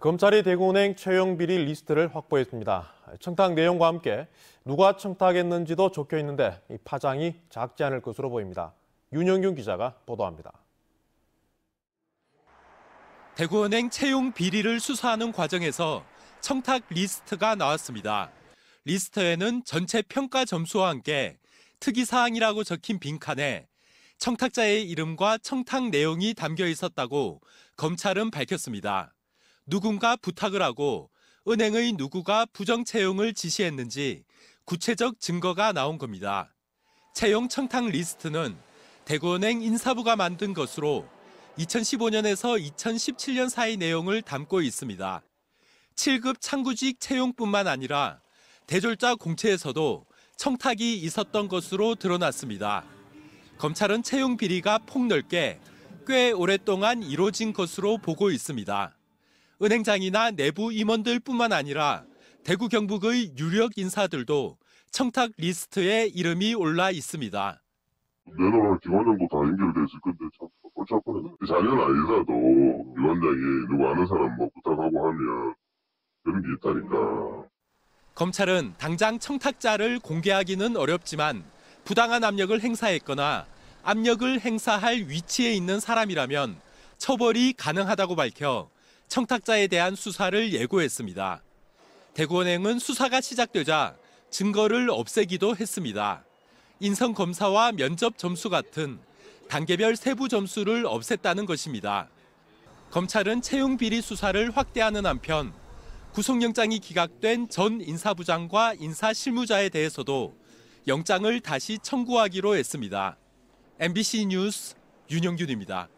검찰이 대구은행 채용 비리 리스트를 확보했습니다. 청탁 내용과 함께 누가 청탁했는지도 적혀 있는데 파장이 작지 않을 것으로 보입니다. 윤영균 기자가 보도합니다. 대구은행 채용 비리를 수사하는 과정에서 청탁 리스트가 나왔습니다. 리스트에는 전체 평가 점수와 함께 특이 사항이라고 적힌 빈칸에 청탁자의 이름과 청탁 내용이 담겨 있었다고 검찰은 밝혔습니다. 누군가 부탁을 하고 은행의 누구가 부정 채용을 지시했는지 구체적 증거가 나온 겁니다. 채용 청탁 리스트는 대구은행 인사부가 만든 것으로 2015년에서 2017년 사이 내용을 담고 있습니다. 7급 창구직 채용뿐만 아니라 대졸자 공채에서도 청탁이 있었던 것으로 드러났습니다. 검찰은 채용 비리가 폭넓게 꽤 오랫동안 이뤄진 것으로 보고 있습니다. 은행장이나 내부 임원들뿐만 아니라 대구 경북의 유력 인사들도 청탁 리스트에 이름이 올라 있습니다. 내려갈 기관장도 다 연결돼 있을 건데 참 골치 아프 자녀는 아니라도 기관장이 누구 아는 사람 뭐 부탁하고 하면 그런 게 있다니까. 검찰은 당장 청탁자를 공개하기는 어렵지만 부당한 압력을 행사했거나 압력을 행사할 위치에 있는 사람이라면 처벌이 가능하다고 밝혀 청탁자에 대한 수사를 예고했습니다. 대구은행은 수사가 시작되자 증거를 없애기도 했습니다. 인성 검사와 면접 점수 같은 단계별 세부 점수를 없앴다는 것입니다. 검찰은 채용 비리 수사를 확대하는 한편 구속영장이 기각된 전 인사부장과 인사실무자에 대해서도 영장을 다시 청구하기로 했습니다. MBC 뉴스 윤영균입니다.